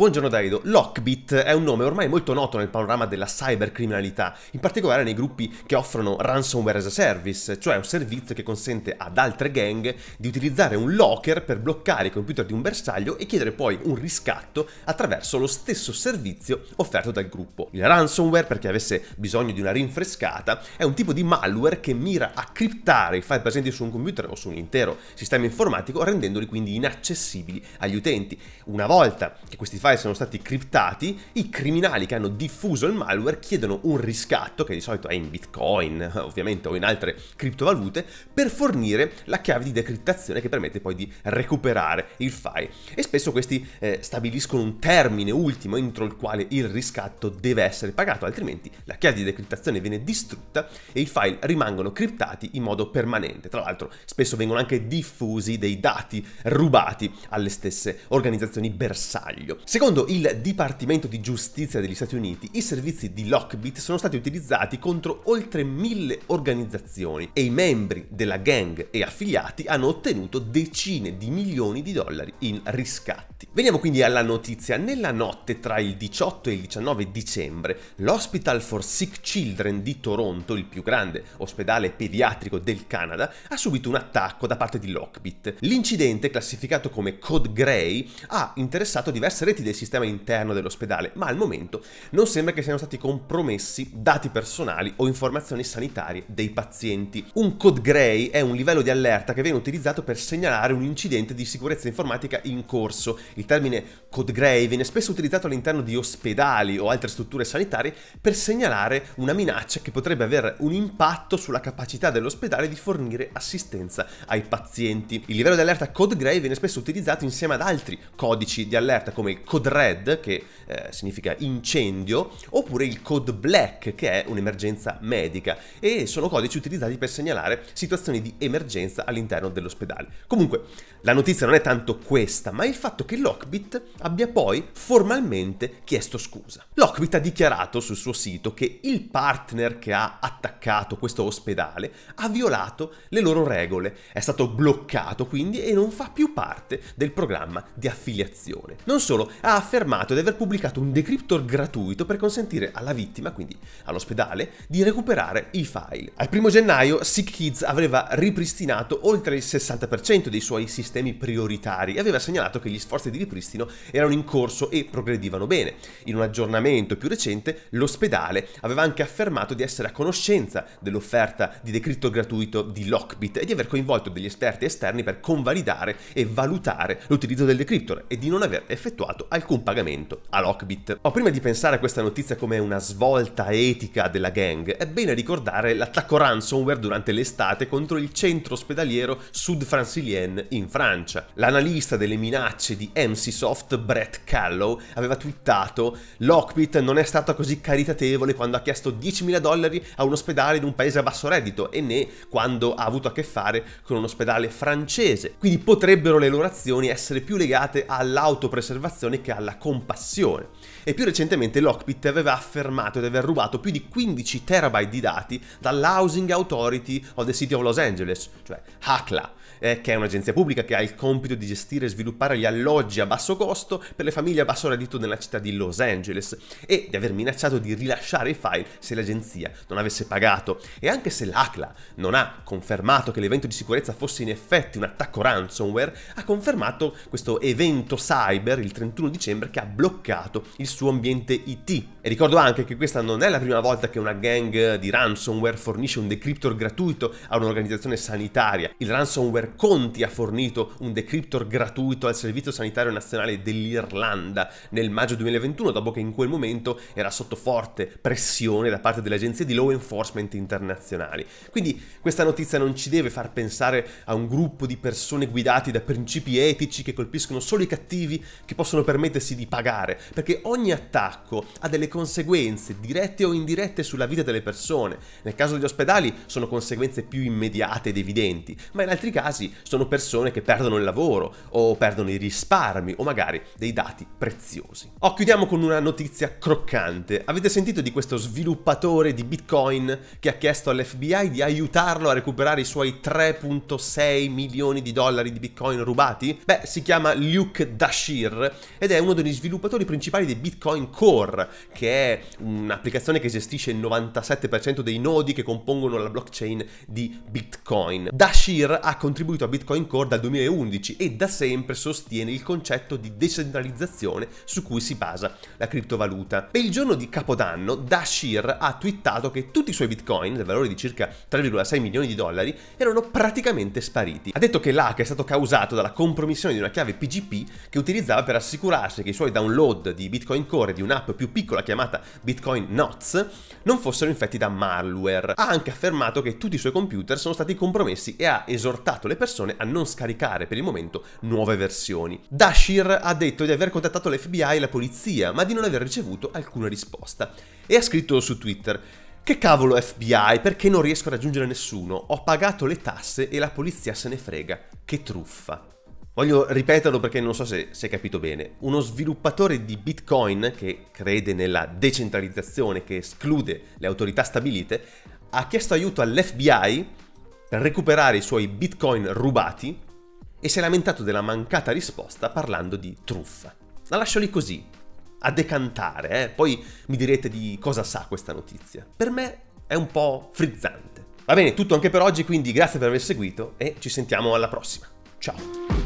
Buongiorno Davido, Lockbit è un nome ormai molto noto nel panorama della cybercriminalità, in particolare nei gruppi che offrono ransomware as a service, cioè un servizio che consente ad altre gang di utilizzare un locker per bloccare i computer di un bersaglio e chiedere poi un riscatto attraverso lo stesso servizio offerto dal gruppo. Il ransomware, per chi avesse bisogno di una rinfrescata, è un tipo di malware che mira a criptare i file presenti su un computer o su un intero sistema informatico rendendoli quindi inaccessibili agli utenti. Una volta che questi file file sono stati criptati, i criminali che hanno diffuso il malware chiedono un riscatto, che di solito è in bitcoin ovviamente o in altre criptovalute, per fornire la chiave di decrittazione che permette poi di recuperare il file. E spesso questi eh, stabiliscono un termine ultimo entro il quale il riscatto deve essere pagato, altrimenti la chiave di decrittazione viene distrutta e i file rimangono criptati in modo permanente. Tra l'altro spesso vengono anche diffusi dei dati rubati alle stesse organizzazioni bersaglio. Secondo il Dipartimento di Giustizia degli Stati Uniti, i servizi di Lockbit sono stati utilizzati contro oltre mille organizzazioni e i membri della gang e affiliati hanno ottenuto decine di milioni di dollari in riscatti. Veniamo quindi alla notizia. Nella notte tra il 18 e il 19 dicembre, l'Hospital for Sick Children di Toronto, il più grande ospedale pediatrico del Canada, ha subito un attacco da parte di Lockbit. L'incidente, classificato come Code Grey, ha interessato diverse reti cambiamenti del sistema interno dell'ospedale, ma al momento non sembra che siano stati compromessi dati personali o informazioni sanitarie dei pazienti. Un code grey è un livello di allerta che viene utilizzato per segnalare un incidente di sicurezza informatica in corso. Il termine code grey viene spesso utilizzato all'interno di ospedali o altre strutture sanitarie per segnalare una minaccia che potrebbe avere un impatto sulla capacità dell'ospedale di fornire assistenza ai pazienti. Il livello di allerta code grey viene spesso utilizzato insieme ad altri codici di allerta come il Code Red, che eh, significa incendio, oppure il code black che è un'emergenza medica e sono codici utilizzati per segnalare situazioni di emergenza all'interno dell'ospedale. Comunque, la notizia non è tanto questa, ma il fatto che Lockbit abbia poi formalmente chiesto scusa. Lockbit ha dichiarato sul suo sito che il partner che ha attaccato questo ospedale ha violato le loro regole, è stato bloccato quindi e non fa più parte del programma di affiliazione. Non solo, ha affermato di aver pubblicato pubblicato un decryptor gratuito per consentire alla vittima, quindi all'ospedale, di recuperare i file. Al 1 gennaio SickKids aveva ripristinato oltre il 60% dei suoi sistemi prioritari e aveva segnalato che gli sforzi di ripristino erano in corso e progredivano bene. In un aggiornamento più recente l'ospedale aveva anche affermato di essere a conoscenza dell'offerta di decryptor gratuito di Lockbit e di aver coinvolto degli esperti esterni per convalidare e valutare l'utilizzo del decryptor e di non aver effettuato alcun pagamento a Lockbit. Ma oh, prima di pensare a questa notizia come una svolta etica della gang, è bene ricordare l'attacco ransomware durante l'estate contro il centro ospedaliero sud Francilien in Francia. L'analista delle minacce di MCSoft, Brett Callow, aveva twittato Lockbit non è stata così caritatevole quando ha chiesto 10.000 dollari a un ospedale in un paese a basso reddito e né quando ha avuto a che fare con un ospedale francese. Quindi potrebbero le loro azioni essere più legate all'autopreservazione che alla compassione informazione. E più recentemente Lockbit aveva affermato di aver rubato più di 15 terabyte di dati dall'Housing Authority of the City of Los Angeles, cioè HACLA, eh, che è un'agenzia pubblica che ha il compito di gestire e sviluppare gli alloggi a basso costo per le famiglie a basso reddito nella città di Los Angeles, e di aver minacciato di rilasciare i file se l'agenzia non avesse pagato. E anche se l'ACLA non ha confermato che l'evento di sicurezza fosse in effetti un attacco ransomware, ha confermato questo evento cyber il 31 dicembre che ha bloccato creato il suo ambiente IT e ricordo anche che questa non è la prima volta che una gang di ransomware fornisce un decryptor gratuito a un'organizzazione sanitaria. Il ransomware Conti ha fornito un decryptor gratuito al Servizio Sanitario Nazionale dell'Irlanda nel maggio 2021, dopo che in quel momento era sotto forte pressione da parte delle agenzie di law enforcement internazionali. Quindi questa notizia non ci deve far pensare a un gruppo di persone guidati da principi etici che colpiscono solo i cattivi che possono permettersi di pagare, perché ogni attacco ha delle conseguenze, dirette o indirette, sulla vita delle persone. Nel caso degli ospedali sono conseguenze più immediate ed evidenti, ma in altri casi sono persone che perdono il lavoro o perdono i risparmi o magari dei dati preziosi. Oh, chiudiamo con una notizia croccante. Avete sentito di questo sviluppatore di Bitcoin che ha chiesto all'FBI di aiutarlo a recuperare i suoi 3.6 milioni di dollari di Bitcoin rubati? Beh, si chiama Luke Dashir ed è uno degli sviluppatori principali di Bitcoin Core, che è un'applicazione che gestisce il 97% dei nodi che compongono la blockchain di Bitcoin. Dashir ha contribuito a Bitcoin Core dal 2011 e da sempre sostiene il concetto di decentralizzazione su cui si basa la criptovaluta. Per il giorno di Capodanno, Dashir ha twittato che tutti i suoi bitcoin, del valore di circa 3,6 milioni di dollari, erano praticamente spariti. Ha detto che l'hack è stato causato dalla compromissione di una chiave PGP che utilizzava per assicurarsi che i suoi download di Bitcoin Core di un'app più piccola che chiamata Bitcoin Knots, non fossero infetti da malware. Ha anche affermato che tutti i suoi computer sono stati compromessi e ha esortato le persone a non scaricare per il momento nuove versioni. Dashir ha detto di aver contattato l'FBI e la polizia, ma di non aver ricevuto alcuna risposta. E ha scritto su Twitter che cavolo FBI, perché non riesco a raggiungere nessuno? Ho pagato le tasse e la polizia se ne frega. Che truffa. Voglio ripeterlo perché non so se si è capito bene. Uno sviluppatore di Bitcoin che crede nella decentralizzazione che esclude le autorità stabilite ha chiesto aiuto all'FBI per recuperare i suoi Bitcoin rubati e si è lamentato della mancata risposta parlando di truffa. La lascio lì così, a decantare, eh? poi mi direte di cosa sa questa notizia. Per me è un po' frizzante. Va bene, tutto anche per oggi, quindi grazie per aver seguito e ci sentiamo alla prossima. Ciao!